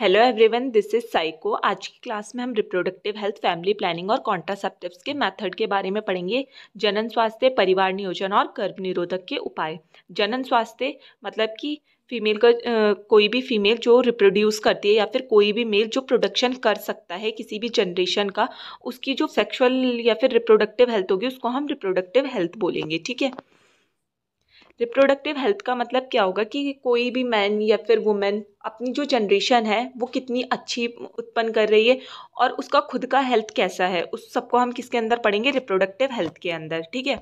hello everyone this is psycho आज की class में हम रिप्रोडक्टिव हेल्थ फैमिली प्लानिंग और कॉन्ट्रासेप्टिव्स के मेथड के बारे में पढ़ेंगे जनन स्वास्थ्य परिवार नियोजन और गर्भ निरोधक के उपाय जनन स्वास्थ्य मतलब कि फीमेल का कोई भी फीमेल जो रिप्रोड्यूस करती है या फिर कोई भी मेल जो प्रोडक्शन कर सकता है किसी भी जनरेशन का उसकी जो सेक्शुअल या फिर रिप्रोडक्टिव हेल्थ होगी उसको हम रिप्रोडक्टिव हेल्थ बोलेंगे ठीक है रिप्रोडक्टिव हेल्थ का मतलब क्या होगा कि कोई भी मैन या फिर वुमेन अपनी जो जनरेशन है वो कितनी अच्छी उत्पन्न कर रही है और उसका खुद का हेल्थ कैसा है उस सबको हम किसके अंदर पढ़ेंगे रिप्रोडक्टिव हेल्थ के अंदर ठीक है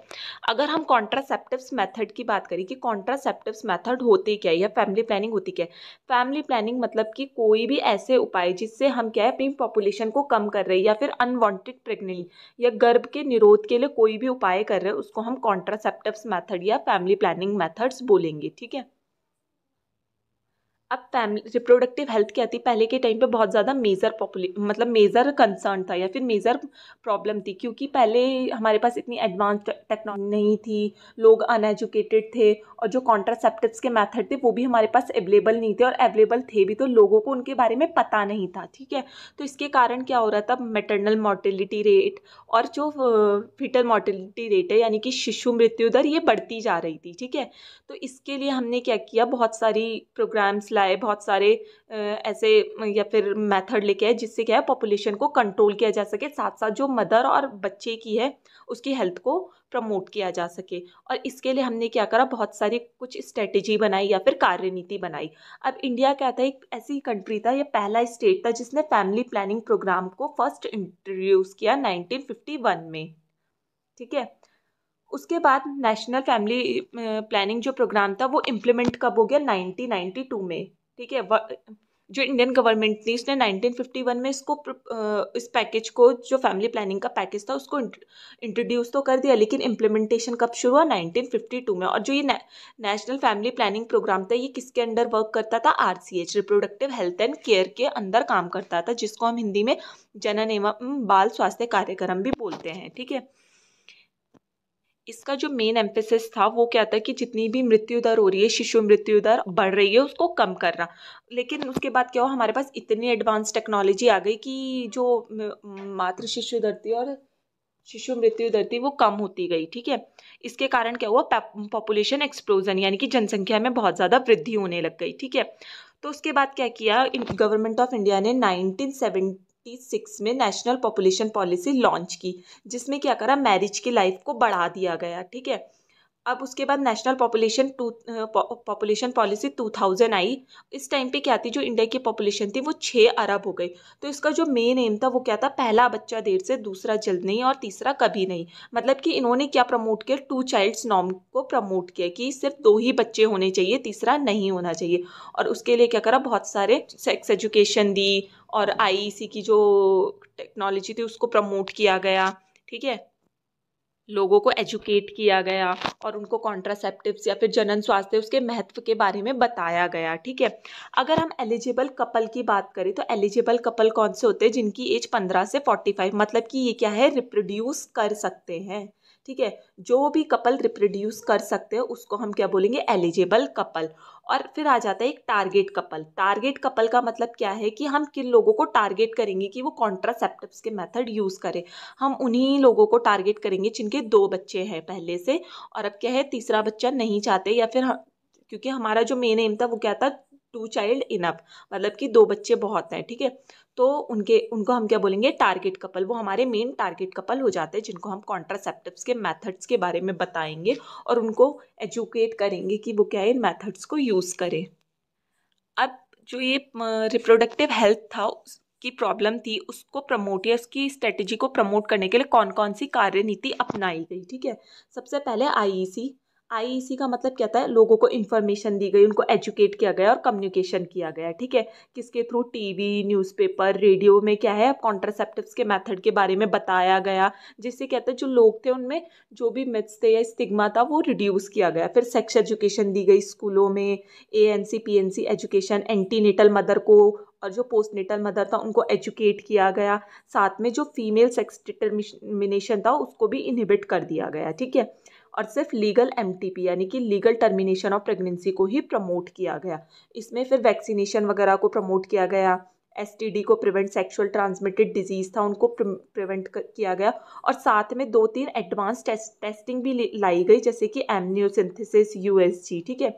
अगर हम कॉन्ट्रासेप्टिव्स मेथड की बात करें कि कॉन्ट्रासेप्टिव्स मेथड होते क्या है या फैमिली प्लानिंग होती क्या है फैमिली प्लानिंग मतलब कि कोई भी ऐसे उपाय जिससे हम क्या है अपनी पॉपुलेशन को कम कर रहे हैं या फिर अनवॉन्टेड प्रेगनेंसी या गर्भ के निरोध के लिए कोई भी उपाय कर रहे हैं उसको हम कॉन्ट्रासेप्टिव्स मैथड या फैमिली प्लानिंग मैथड्स बोलेंगे ठीक है अब फैमिली रिप्रोडक्टिव हेल्थ क्या थी पहले के टाइम पे बहुत ज़्यादा मेजर पॉपुले मतलब मेजर कंसर्न था या फिर मेजर प्रॉब्लम थी क्योंकि पहले हमारे पास इतनी एडवांस टेक्नोलॉजी नहीं थी लोग अनएजुकेटेड थे और जो कॉन्ट्रासेप्टिव्स के मेथड थे वो भी हमारे पास अवेलेबल नहीं थे और अवेलेबल थे भी तो लोगों को उनके बारे में पता नहीं था ठीक है तो इसके कारण क्या हो रहा था मेटर्नल मोर्टिलिटी रेट और जो फिटल मोर्टिलिटी रेट है यानी कि शिशु मृत्यु दर ये बढ़ती जा रही थी ठीक है तो इसके लिए हमने क्या किया बहुत सारी प्रोग्राम्स लाए बहुत सारे ऐसे या फिर मेथड लेके आए जिससे क्या है पॉपुलेशन को कंट्रोल किया जा सके साथ साथ जो मदर और बच्चे की है उसकी हेल्थ को प्रमोट किया जा सके और इसके लिए हमने क्या करा बहुत सारी कुछ स्ट्रेटजी बनाई या फिर कार्यनीति बनाई अब इंडिया क्या था एक ऐसी कंट्री था यह पहला स्टेट था जिसने फैमिली प्लानिंग प्रोग्राम को फर्स्ट इंट्रोड्यूस किया 1951 में ठीक है उसके बाद नेशनल फैमिली प्लानिंग जो प्रोग्राम था वो इम्प्लीमेंट कब हो गया 1992 में ठीक है जो इंडियन गवर्नमेंट थी फिफ्टी 1951 में इसको इस पैकेज को जो फैमिली प्लानिंग का पैकेज था उसको इंट्रोड्यूस तो कर दिया लेकिन इम्प्लीमेंटेशन कब शुरू हुआ 1952 में और जो ये नेशनल फैमिली प्लानिंग प्रोग्राम था ये किसके अंडर वर्क करता था R C H reproductive health and care के अंदर काम करता था जिसको हम हिंदी में जनन एवं बाल स्वास्थ्य कार्यक्रम भी बोलते हैं ठीक है इसका जो मेन एम्फेसिस था वो क्या था कि जितनी भी मृत्यु दर हो रही है शिशु मृत्यु दर बढ़ रही है उसको कम करना लेकिन उसके बाद क्या हुआ हमारे पास इतनी एडवांस टेक्नोलॉजी आ गई कि जो मातृ शिशु दर थी और शिशु मृत्यु दर थी वो कम होती गई ठीक है इसके कारण क्या हुआ पॉपुलेशन एक्सप्लोजन यानी कि जनसंख्या में बहुत ज़्यादा वृद्धि होने लग गई ठीक है तो उसके बाद क्या किया गवर्नमेंट ऑफ इंडिया ने नाइनटीन 1986 में नेशनल पॉपुलेशन पॉलिसी लॉन्च की जिसमें क्या करा मैरिज की लाइफ को बढ़ा दिया गया ठीक है अब उसके बाद national population two population policy two thousand आई इस टाइम पे क्या थी जो इंडिया की पॉपुलेशन थी वो छः अरब हो गई तो इसका जो मेन एम था वो क्या था पहला बच्चा देर से दूसरा जल्द नहीं और तीसरा कभी नहीं मतलब कि इन्होंने क्या प्रमोट किया टू चाइल्ड्स नॉम को प्रमोट किया कि सिर्फ दो ही बच्चे होने चाहिए तीसरा नहीं होना चाहिए और उसके लिए क्या करा बहुत सारे सेक्स एजुकेशन दी और आई e की जो टेक्नोलॉजी थी उसको प्रमोट किया गया ठीक है लोगों को एजुकेट किया गया और उनको कॉन्ट्रासेप्टिव्स या फिर जनन स्वास्थ्य उसके महत्व के बारे में बताया गया ठीक है अगर हम एलिजिबल कपल की बात करें तो एलिजिबल कपल कौन से होते हैं जिनकी एज पंद्रह से फोर्टी फाइव मतलब कि ये क्या है रिप्रोड्यूस कर सकते हैं ठीक है जो भी कपल रिप्रोड्यूस कर सकते हैं उसको हम क्या बोलेंगे एलिजिबल कपल और फिर आ जाता है एक टारगेट कपल टारगेट कपल का मतलब क्या है कि हम किन लोगों को टारगेट करेंगे कि वो कॉन्ट्रासेप्टिव्स के मेथड यूज़ करें हम उन्हीं लोगों को टारगेट करेंगे जिनके दो बच्चे हैं पहले से और अब क्या है तीसरा बच्चा नहीं चाहते या फिर क्योंकि हमारा जो मेन एम था वो क्या था टू चाइल्ड इनअप मतलब कि दो बच्चे बहुत हैं ठीक है तो उनके उनको हम क्या बोलेंगे टारगेट कपल वो हमारे मेन टारगेट कपल हो जाते हैं जिनको हम कॉन्ट्रासेप्टिव्स के मेथड्स के बारे में बताएंगे और उनको एजुकेट करेंगे कि वो क्या इन मेथड्स को यूज़ करें अब जो ये रिप्रोडक्टिव हेल्थ था की प्रॉब्लम थी उसको प्रमोट या उसकी स्ट्रेटजी को प्रमोट करने के लिए कौन कौन सी कार्यनीति अपनाई गई ठीक है सबसे पहले आईईसी आई e का मतलब क्या था लोगों को इन्फॉर्मेशन दी गई उनको एजुकेट किया गया और कम्युनिकेशन किया गया ठीक है किसके थ्रू टीवी न्यूज़पेपर रेडियो में क्या है कॉन्ट्रासेप्टिव्स के मेथड के बारे में बताया गया जिससे क्या था जो लोग थे उनमें जो भी मिथ्स थे या स्टिग्मा था वो रिड्यूस किया गया फिर सेक्स एजुकेशन दी गई स्कूलों में A N C P N C education and the mother को और जो पोस्ट मदर था उनको एजुकेट किया गया साथ में जो फीमेल सेक्स डिटर्मिनेशन था उसको भी इनहिबिट कर दिया गया ठीक है और सिर्फ लीगल एम यानी कि लीगल टर्मिनेशन ऑफ प्रेगनेंसी को ही प्रमोट किया गया इसमें फिर वैक्सीनेशन वगैरह को प्रमोट किया गया एस को प्रिवेंट सेक्शुअल ट्रांसमिटेड डिजीज़ था उनको प्रिवेंट किया गया और साथ में दो तीन एडवांस टेस्ट टेस्टिंग भी लाई गई जैसे कि एमनियोसिंथेसिस यू ठीक है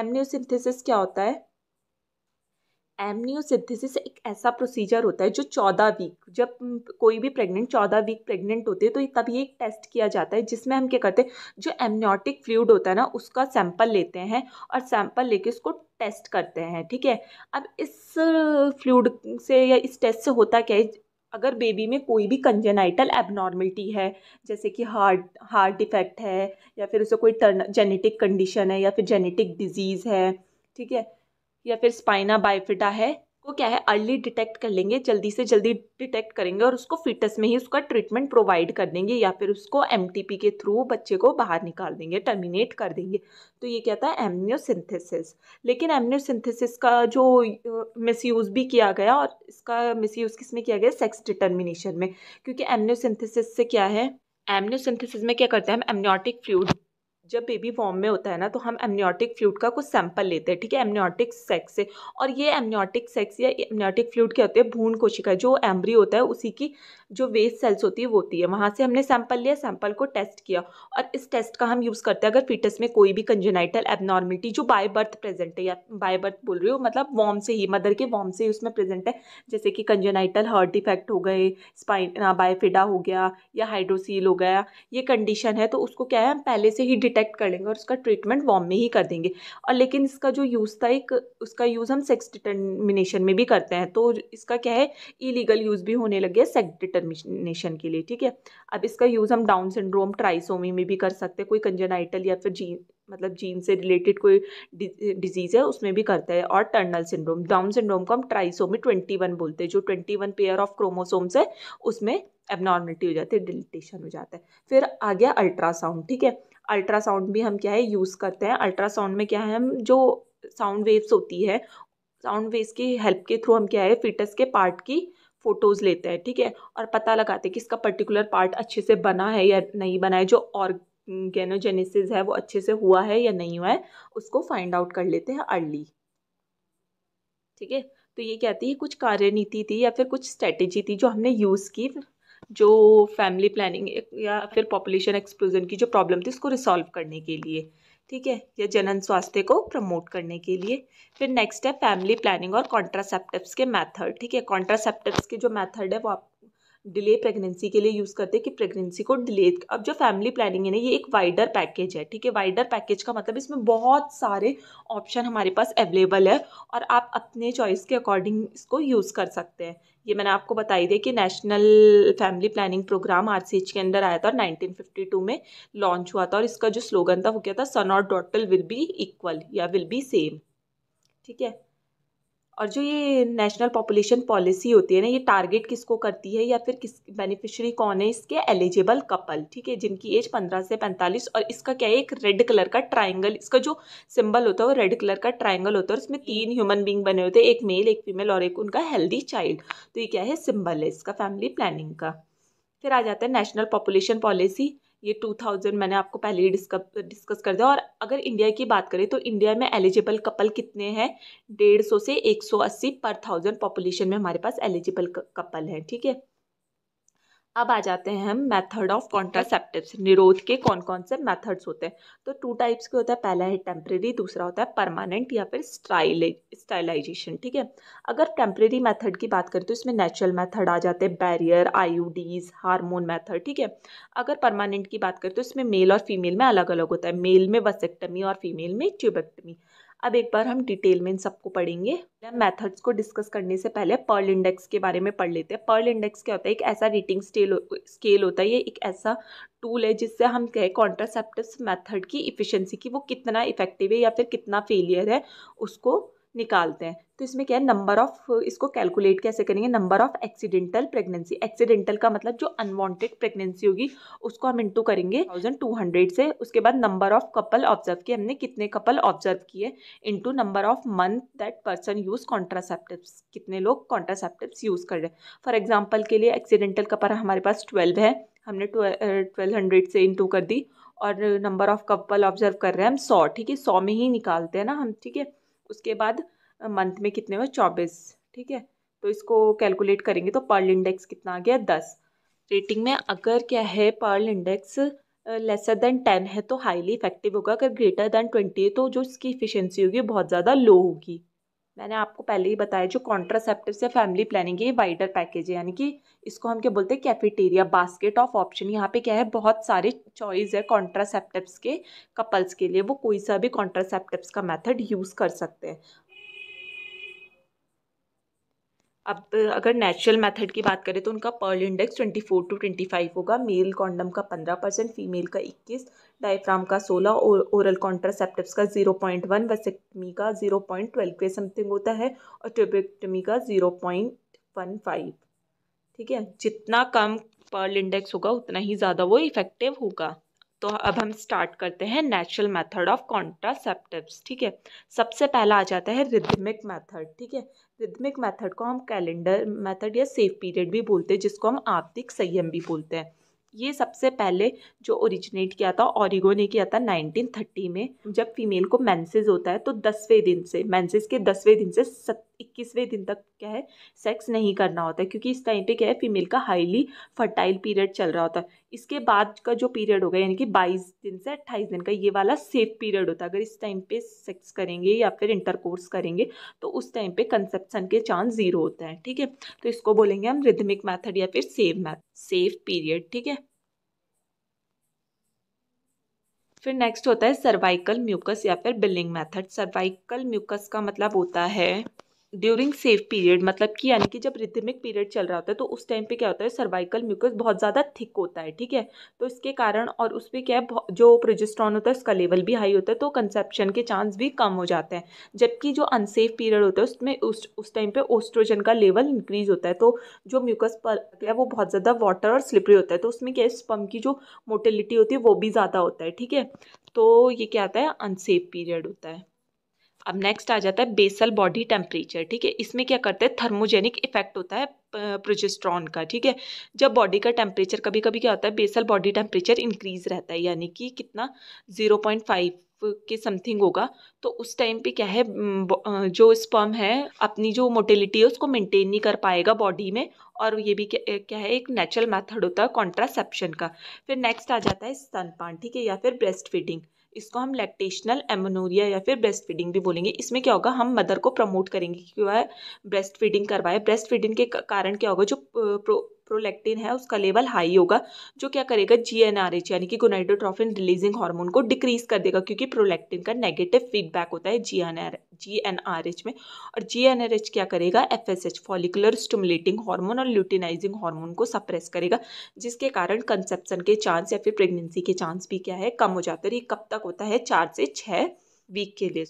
एमनियोसिंथेसिस क्या होता है एमनियोसिथिस एक ऐसा प्रोसीजर होता है जो चौदह वीक जब कोई भी प्रेग्नेंट चौदह वीक प्रेग्नेंट होते हैं तो तब ये एक टेस्ट किया जाता है जिसमें हम क्या करते हैं जो एमनियोटिक फ्लूड होता है ना उसका सैंपल लेते हैं और सैंपल लेके उसको टेस्ट करते हैं ठीक है अब इस फ्लूड से या इस टेस्ट से होता क्या है अगर बेबी में कोई भी कंजेनाइटल एबनॉर्मलिटी है जैसे कि हार्ट हार्ट डिफेक्ट है या फिर उसे कोई टर्न जेनेटिक कंडीशन है या फिर जेनेटिक डिजीज़ है ठीक है या फिर स्पाइना बायोफिटा है को क्या है अर्ली डिटेक्ट कर लेंगे जल्दी से जल्दी डिटेक्ट करेंगे और उसको फिटस में ही उसका ट्रीटमेंट प्रोवाइड कर देंगे या फिर उसको एम के थ्रू बच्चे को बाहर निकाल देंगे टर्मिनेट कर देंगे तो ये क्या था एमनियोसिंथेसिस लेकिन एमनियोसिंथेसिस का जो मिसयूज़ भी किया गया और इसका मिसयूज़ किस में किया गया सेक्स डिटर्मिनेशन में क्योंकि एमनियोसिंथेसिस से क्या है एमनियोसिंथेसिस में क्या करते हैं हम एमनियोटिक फ्लूड जब बेबी फॉर्म में होता है ना तो हम एमनियोटिक फ्लूड का कुछ सैंपल लेते हैं ठीक है एमनियोटिक सेक्स से और ये एमनियोटिक सेक्स या एमनियोटिक फ्लूड क्या होते हैं भून कोशिका जो एम्ब्री होता है उसी की जो वेस्ट सेल्स होती है वो होती है वहाँ से हमने सैंपल लिया सैंपल को टेस्ट किया और इस टेस्ट का हम यूज़ करते हैं अगर फीटस में कोई भी कंजेनाइटल एबनॉर्मिलिटी जो बाय बर्थ प्रेजेंट है या बाय बर्थ बोल रही हो मतलब वॉम से ही मदर के वॉम से ही उसमें प्रेजेंट है जैसे कि कंजेनाइटल हार्ट डिफेक्ट हो गए स्पाइन बायफिडा हो गया या हाइड्रोसील हो गया ये कंडीशन है तो उसको क्या है हम पहले से ही डिटेक्ट कर लेंगे और उसका ट्रीटमेंट वॉम में ही कर देंगे और लेकिन इसका जो यूज़ था एक उसका यूज़ हम सेक्स डिटर्मिनेशन में भी करते हैं तो इसका क्या है इलीगल यूज़ भी होने लगे गया सेक्स डिटर्मिनेशन डिटर्मिनेशन के लिए ठीक है अब इसका यूज़ हम डाउन सिंड्रोम ट्राइसोमी में भी कर सकते हैं कोई कंजेनाइटल या फिर जीन मतलब जीन से रिलेटेड कोई डिजीज़ है उसमें भी करता है और टर्नल सिंड्रोम डाउन सिंड्रोम को हम ट्राइसोमी ट्वेंटी वन बोलते हैं जो twenty one pair of chromosomes है उसमें एबनॉर्मलिटी हो जाती है डिलीटेशन हो जाता है फिर आ गया अल्ट्रासाउंड ठीक है अल्ट्रासाउंड भी हम क्या है यूज़ करते हैं अल्ट्रासाउंड में क्या है हम जो साउंड वेव्स होती है साउंड वेव्स की हेल्प के थ्रू हम क्या है फिटस के पार्ट की फ़ोटोज़ लेते हैं ठीक है और पता लगाते हैं कि इसका पर्टिकुलर पार्ट अच्छे से बना है या नहीं बना है जो और गैनोजेनेसिस है वो अच्छे से हुआ है या नहीं हुआ है उसको फाइंड आउट कर लेते हैं अर्ली ठीक है तो ये क्या है कुछ कार्यनीति थी या फिर कुछ स्ट्रेटेजी थी जो हमने यूज़ की जो फैमिली प्लानिंग या फिर पॉपुलेशन एक्सप्लोजन की जो प्रॉब्लम थी उसको रिसॉल्व करने के लिए ठीक है या जनन स्वास्थ्य को प्रमोट करने के लिए फिर नेक्स्ट है फैमिली प्लानिंग और कॉन्ट्रासेप्टिव्स के मेथड ठीक है कॉन्ट्रासेप्टिव्स के जो मेथड है वो आप डिले प्रेगनेंसी के लिए यूज़ करते हैं कि प्रेगनेंसी को डिले अब जो फैमिली प्लानिंग है ना ये एक वाइडर पैकेज है ठीक है वाइडर पैकेज का मतलब इसमें बहुत सारे ऑप्शन हमारे पास अवेलेबल है और आप अपने चॉइस के अकॉर्डिंग इसको यूज़ कर सकते हैं ये मैंने आपको बताई दी कि national family planning program R C H के अंदर आया था और नाइनटीन फिफ्टी टू में लॉन्च हुआ था और इसका जो स्लोगन था वो क्या था सन और डॉटल विल बी इक्वल या विल बी सेम ठीक है और जो ये नेशनल पॉपुलेशन पॉलिसी होती है ना ये टारगेट किसको करती है या फिर किस बेनिफिशरी कौन है इसके एलिजिबल कपल ठीक है जिनकी एज पंद्रह से पैंतालीस और इसका क्या है एक रेड कलर का ट्राइंगल इसका जो सिंबल होता है वो रेड कलर का ट्राइंगल होता है और इसमें तीन ह्यूमन बींग बने होते हैं एक मेल एक फीमेल और एक उनका हेल्दी चाइल्ड तो ये क्या है सिम्बल है इसका फैमिली प्लानिंग का फिर आ जाता है नेशनल पॉपुलेशन पॉलिसी ये 2000 मैंने आपको पहले ही डिस्कस डिस्कस कर दिया और अगर इंडिया की बात करें तो इंडिया में एलिजिबल कपल कितने हैं डेढ़ सौ से 180 पर थाउजेंड पॉपुलेशन में हमारे पास एलिजिबल कपल हैं ठीक है अब आ जाते हैं हम मेथड ऑफ कॉन्ट्रासेप्टिव निरोध के कौन कौन से मेथड्स होते हैं तो टू टाइप्स के होता है पहला है टेम्प्रेरी दूसरा होता है परमानेंट या फिर स्टाइले स्टाइलाइजेशन ठीक है अगर टेम्प्रेरी मेथड की बात करें तो इसमें नेचुरल मेथड आ जाते हैं बैरियर आईयूडीज हार्मोन मेथड ठीक है अगर परमानेंट की बात करें तो इसमें मेल और फीमेल में अलग अलग होता है मेल में वसेक्टमी और फीमेल में ट्यूबेक्टमी अब एक बार हम डिटेल में इन सबको पढ़ेंगे मेथड्स को डिस्कस करने से पहले पर्ल इंडेक्स के बारे में पढ़ लेते हैं पर्ल इंडेक्स क्या होता है एक ऐसा रीटिंग स्टेल स्केल होता है ये एक ऐसा टूल है जिससे हम कहें कॉन्ट्रासेप्टिव मेथड की इफ़िशेंसी की वो कितना इफेक्टिव है या फिर कितना फेलियर है उसको निकालते हैं तो इसमें क्या है नंबर ऑफ इसको कैलकुलेट कैसे करेंगे number of accidental pregnancy accidental का मतलब जो अनवांटेड प्रेगनेंसी होगी उसको हम इंटू करेंगे थाउजेंड टू हंड्रेड से उसके बाद नंबर ऑफ कपल ऑब्जर्व किए हमने कितने कपल ऑब्जर्व किए into number of month that person use contraceptive कितने लोग कॉन्ट्रासेप्टिव यूज़ कर रहे हैं फॉर एग्जाम्पल के लिए एक्सीडेंटल कपल हमारे पास ट्वेल्व है हमने ट्वेल्व हंड्रेड से इंटू कर दी और नंबर ऑफ कपल ऑब्जर्व कर रहे हैं हम सौ ठीक है सौ में ही निकालते हैं ना हम ठीक है उसके बाद मंथ में कितने हुए चौबीस ठीक है तो इसको कैलकुलेट करेंगे तो पर्ल इंडेक्स कितना आ गया दस रेटिंग में अगर क्या है Pearl index lesser than ten है तो हाईली इफेक्टिव होगा अगर ग्रेटर देन ट्वेंटी है तो जो इसकी इफिशियंसी होगी बहुत ज़्यादा लो होगी मैंने आपको पहले ही बताया जो कॉन्ट्रासेप्टिव से फैमिली प्लानिंग है ये वाइडर पैकेज है यानी कि इसको हम क्या बोलते हैं कैफेटेरिया बास्केट ऑफ ऑप्शन यहाँ पे क्या है बहुत सारे चॉइस है कॉन्ट्रासेप्टिव्स के कपल्स के लिए वो कोई सा भी कॉन्ट्रासेप्टिव्स का मेथड यूज़ कर सकते हैं अब अगर नेचुरल मेथड की बात करें तो उनका पर्ल इंडेक्स 24 टू 25 होगा मेल कॉन्डम का 15 परसेंट फीमेल का 21 डायफ्राम का 16 और, ओरल कॉन्ट्रासेप्टिव का 0.1 पॉइंट वन वसेक्टमी का 0.12 पॉइंट के समथिंग होता है और ट्यूबेक्टमी का 0.15 ठीक है जितना कम पर्ल इंडेक्स होगा उतना ही ज़्यादा वो इफेक्टिव होगा तो अब हम स्टार्ट करते हैं नेचुरल मेथड ऑफ कॉन्ट्रासेप्टिव्स ठीक है सबसे पहला आ जाता है रिदमिक मेथड ठीक है रिदमिक मेथड को हम कैलेंडर मेथड या सेफ पीरियड भी बोलते हैं जिसको हम आर्थिक संयम भी बोलते हैं ये सबसे पहले जो ओरिजिनेट किया था ओरिगो ने किया था 1930 में जब फीमेल को मैंसेज होता है तो दसवें दिन से मैंसेज के दसवें दिन से सत्तर इक्कीसवें दिन तक क्या है सेक्स नहीं करना होता है क्योंकि इस टाइम पे क्या है फीमेल का हाईली फर्टाइल पीरियड चल रहा होता है इसके बाद का जो पीरियड होगा यानी कि बाईस दिन से अट्ठाईस दिन का ये वाला सेफ पीरियड होता है अगर इस टाइम पे सेक्स करेंगे या फिर इंटरकोर्स करेंगे तो उस टाइम पे कंसेप्शन के चांस ज़ीरो होते हैं ठीक है तो इसको बोलेंगे हम रिदमिक मैथड या फिर सेफ मैथ सेफ पीरियड ठीक है फिर नेक्स्ट होता है सर्वाइकल म्यूकस या फिर बिलिंग मेथड सर्वाइकल म्यूकस का मतलब होता है ड्यूरिंग सेफ पीरियड मतलब कि यानी कि जब रिथमिक पीरियड चल रहा होता है तो उस टाइम पे क्या होता है सर्वाइकल म्यूकस बहुत ज़्यादा थिक होता है ठीक है तो इसके कारण और उस पर क्या है जो प्रोजेस्ट्रॉन होता है उसका लेवल भी हाई होता है तो कंसेप्शन के चांस भी कम हो जाते हैं जबकि जो अनसेफ पीरियड होता है उसमें उस उस टाइम पर ओस्ट्रोजन का लेवल इंक्रीज होता है तो जो म्यूकस पर है वो बहुत ज़्यादा वाटर और स्लिपरी होता है तो उसमें क्या है स्पम की जो मोटिलिटी होती है वो भी ज़्यादा होता है ठीक है तो ये क्या आता है अनसेफ पीरियड होता है अब नेक्स्ट आ जाता है बेसल बॉडी टेम्परेचर ठीक है इसमें क्या करते हैं थर्मोजेनिक इफेक्ट होता है प्रोजेस्ट्रॉन का ठीक है जब बॉडी का टेम्परेचर कभी कभी क्या होता है बेसल बॉडी टेम्परेचर इंक्रीज रहता है यानी कि कितना जीरो पॉइंट फाइव के समथिंग होगा तो उस टाइम पे क्या है जो स्पर्म है अपनी जो मोटिलिटी है उसको मेंटेन नहीं कर पाएगा बॉडी में और ये भी क्या, क्या है एक नेचुरल मेथड होता है कॉन्ट्रासेप्शन का फिर नेक्स्ट आ जाता है स्तनपान ठीक है या फिर ब्रेस्ट फीडिंग इसको हम लैक्टेशनल एमोनोरिया या फिर ब्रेस्ट फीडिंग भी बोलेंगे इसमें क्या होगा हम मदर को प्रमोट करेंगे कि वह ब्रेस्ट फीडिंग करवाए ब्रेस्ट फीडिंग के कारण क्या होगा जो प्रोलेक्टिन है उसका लेवल हाई होगा जो क्या करेगा जीएनआरएच यानी कि गोनाइडोट्रॉफिन रिलीजिंग हार्मोन को डिक्रीज कर देगा क्योंकि प्रोलेक्टिन का नेगेटिव फीडबैक होता है जीएनआर जीएनआरएच में और जीएनआरएच क्या करेगा एफएसएच फॉलिकुलर स्टिमुलेटिंग हार्मोन और ल्यूटिनाइजिंग हार्मोन को सप्रेस करेगा जिसके कारण कंसेप्शन के चांस या फिर प्रेगनेंसी के चांस भी क्या है कम हो जाते हैं ये कब तक होता है चार से छः वीक के लिए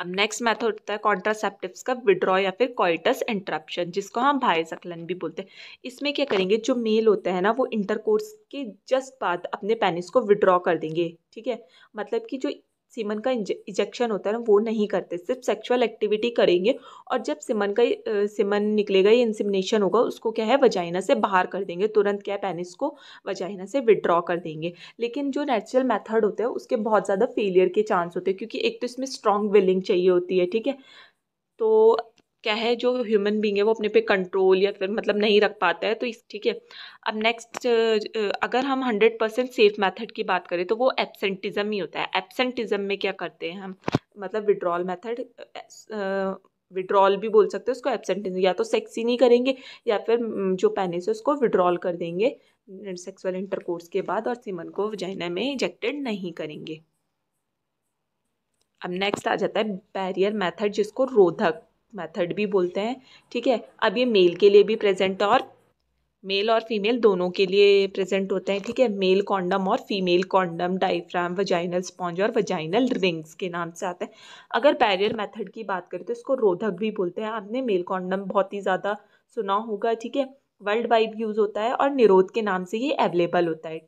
अब नेक्स्ट मेथड होता है कॉन्ट्रासेप्टिव्स का विड्रॉ या फिर कॉइटस इंटरप्शन जिसको हम भाई सकलन भी बोलते हैं इसमें क्या करेंगे जो मेल होता है ना वो इंटरकोर्स के जस्ट बाद अपने पेनिस को विड्रॉ कर देंगे ठीक है मतलब कि जो सीमन का इजेक्शन होता है ना वो नहीं करते सिर्फ सेक्सुअल एक्टिविटी करेंगे और जब सिमन का सिमन निकलेगा या इंसिमिनेशन होगा उसको क्या है वजाइना से बाहर कर देंगे तुरंत क्या है पेनिस को वजाइना से विड्रॉ कर देंगे लेकिन जो नेचुरल मेथड होता है उसके बहुत ज़्यादा फेलियर के चांस होते हैं क्योंकि एक तो इसमें स्ट्रॉन्ग विलिंग चाहिए होती है ठीक है तो क्या है जो ह्यूमन बींग है वो अपने पे कंट्रोल या फिर मतलब नहीं रख पाता है तो इस ठीक है अब नेक्स्ट अगर हम हंड्रेड परसेंट सेफ मेथड की बात करें तो वो एबसेंटिजम ही होता है एबसेंटिज़म में क्या करते हैं हम मतलब विड्रॉल मेथड विड्रॉल भी बोल सकते हैं उसको एब्सेंटिज्म या तो सेक्स ही नहीं करेंगे या फिर जो पेनिस है उसको विड्रॉल कर देंगे सेक्सुअल इंटरकोर्स के बाद और सिमन को वजाइना में इजेक्टेड नहीं करेंगे अब नेक्स्ट आ जाता है बैरियर मेथड जिसको रोधक मेथड भी बोलते हैं ठीक है अब ये मेल के लिए भी प्रेजेंट और मेल और फीमेल दोनों के लिए प्रेजेंट होते हैं ठीक है मेल कॉन्डम और female condom diaphragm vaginal sponge और वजाइनल रिंग्स के नाम से आते हैं अगर बैरियर मेथड की बात करें तो इसको रोधक भी बोलते हैं आपने मेल कॉन्डम बहुत ही ज़्यादा सुना होगा ठीक है वर्ल्ड वाइड यूज़ होता है और निरोध के नाम से ये अवेलेबल होता है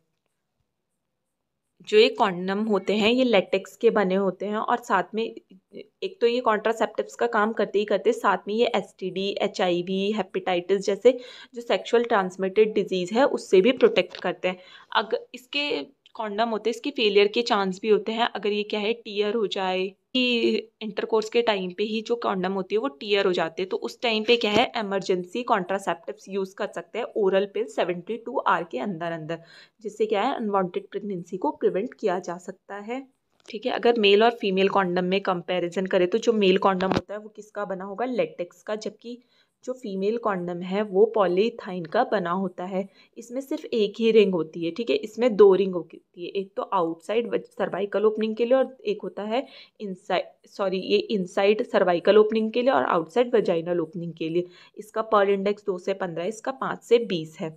जो ये कॉन्डम होते हैं ये लेटेक्स के बने होते हैं और साथ में एक तो ये कॉन्ट्रासेप्टिव्स का काम करते ही करते साथ में ये S T D H I V hepatitis जैसे जो सेक्सुअल ट्रांसमिटेड डिजीज़ है उससे भी प्रोटेक्ट करते हैं अगर इसके कॉन्डम होते हैं इसके फेलियर के चांस भी होते हैं अगर ये क्या है टीयर हो जाए कि इंटरकोर्स के टाइम पे ही जो कॉन्डम होती है वो टीयर हो जाते हैं तो उस टाइम पे क्या है एमरजेंसी कॉन्ट्रासेप्टिव्स यूज़ कर सकते हैं oral pill seventy two hour के अंदर अंदर जिससे क्या है अनवांटेड प्रेगनेंसी को प्रिवेंट किया जा सकता है ठीक है अगर मेल और फीमेल कॉन्डम में कंपेरिजन करें तो जो मेल कॉन्डम होता है वो किसका बना होगा लेटेक्स का जबकि जो फीमेल कॉन्डम है वो पॉलीथाइन का बना होता है इसमें सिर्फ एक ही रिंग होती है ठीक है इसमें दो रिंग होती है एक तो आउटसाइड सर्वाइकल ओपनिंग के लिए और एक होता है इनसाइड सॉरी ये इनसाइड सर्वाइकल ओपनिंग के लिए और आउटसाइड वजाइनल ओपनिंग के लिए इसका पर इंडेक्स दो से पंद्रह इसका पाँच से बीस है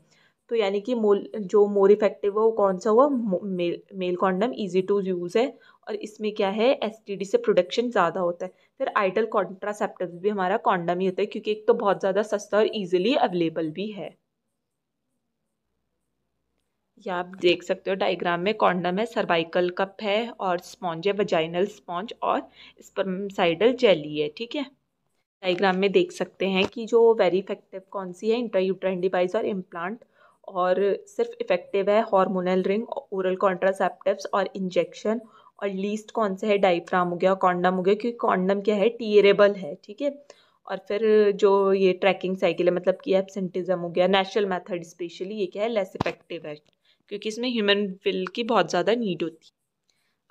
तो यानी कि मोल जो मोर इफेक्टिव है वो कौन सा हुआ male male condom easy to use है और इसमें क्या है डी से प्रोडक्शन ज़्यादा होता है फिर आइडल कॉन्ट्रासेप्टिव भी हमारा कॉन्डम ही होता है क्योंकि एक तो बहुत ज़्यादा सस्ता और ईजिली अवेलेबल भी है या आप देख सकते हो डायग्राम में कॉन्डम है सर्वाइकल कप है और स्पॉन्ज है वजाइनल स्पॉन्ज और स्पर्मसाइडल जेली है ठीक है डायग्राम में देख सकते हैं कि जो वेरी इफेक्टिव कौन सी है इंट्रायूट्राइन डिवाइस और इम्प्लांट और सिर्फ इफ़ेक्टिव है हार्मोनल रिंग ओरल कॉन्ट्रासेप्टिव और इंजेक्शन और लीस्ट कौन सा है डाइफ्राम हो गया कॉन्डम हो गया क्योंकि कॉन्डम क्या है टीयरेबल है ठीक है और फिर जो ये ट्रैकिंग साइकिल है मतलब कि एबसेंटिज्म हो गया नेचुरल मेथड स्पेशली ये क्या है लेस इफेक्टिव है क्योंकि इसमें ह्यूमन विल की बहुत ज़्यादा नीड होती है